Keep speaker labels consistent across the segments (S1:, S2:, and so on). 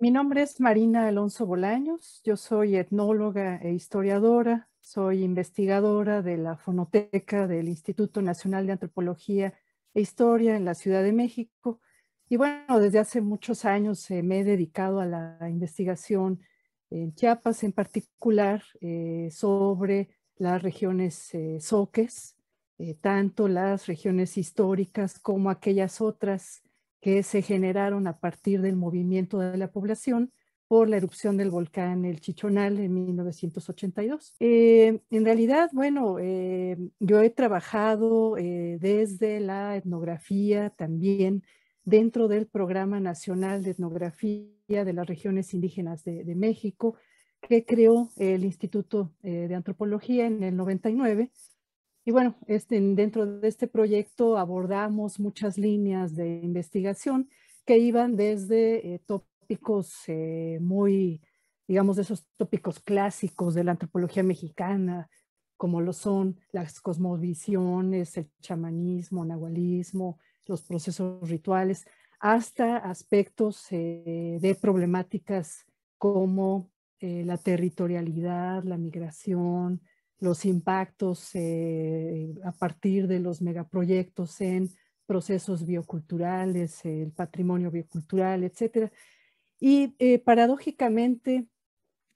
S1: Mi nombre es Marina Alonso Bolaños, yo soy etnóloga e historiadora, soy investigadora de la fonoteca del Instituto Nacional de Antropología e Historia en la Ciudad de México y bueno, desde hace muchos años eh, me he dedicado a la investigación en Chiapas en particular eh, sobre las regiones zoques. Eh, soques eh, tanto las regiones históricas como aquellas otras que se generaron a partir del movimiento de la población por la erupción del volcán El Chichonal en 1982. Eh, en realidad, bueno, eh, yo he trabajado desde la etnografía también dentro del Programa Nacional de Etnografía de las Regiones Indígenas de México, que creó el Instituto de Antropología en el 99 y bueno, este, dentro de este proyecto abordamos muchas líneas de investigación que iban desde eh, tópicos eh, muy, digamos, esos tópicos clásicos de la antropología mexicana, como lo son las cosmovisiones, el chamanismo, el nahualismo, los procesos rituales, hasta aspectos eh, de problemáticas como la territorialidad, la migración, los impactos eh, a partir de los megaproyectos en procesos bioculturales, el patrimonio biocultural, etc. Y eh, paradójicamente,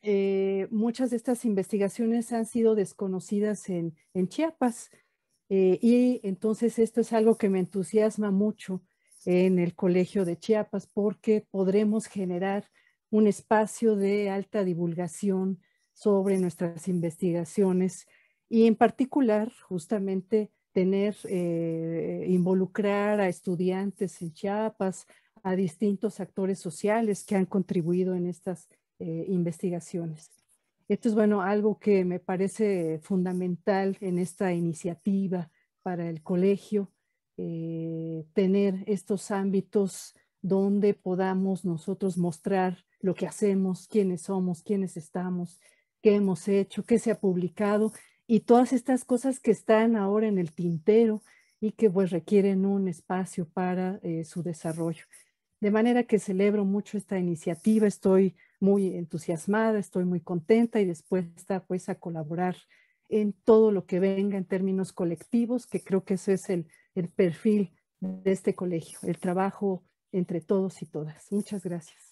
S1: eh, muchas de estas investigaciones han sido desconocidas en, en Chiapas y entonces esto es algo que me entusiasma mucho en el Colegio de Chiapas porque podremos generar un espacio de alta divulgación sobre nuestras investigaciones y en particular justamente tener, eh, involucrar a estudiantes en Chiapas, a distintos actores sociales que han contribuido en estas eh, investigaciones. Esto es, bueno, algo que me parece fundamental en esta iniciativa para el colegio, eh, tener estos ámbitos donde podamos nosotros mostrar lo que hacemos, quiénes somos, quiénes estamos, qué hemos hecho, qué se ha publicado y todas estas cosas que están ahora en el tintero y que pues requieren un espacio para eh, su desarrollo. De manera que celebro mucho esta iniciativa, estoy muy entusiasmada, estoy muy contenta y dispuesta pues a colaborar en todo lo que venga en términos colectivos, que creo que ese es el perfil de este colegio, el trabajo entre todos y todas. Muchas gracias.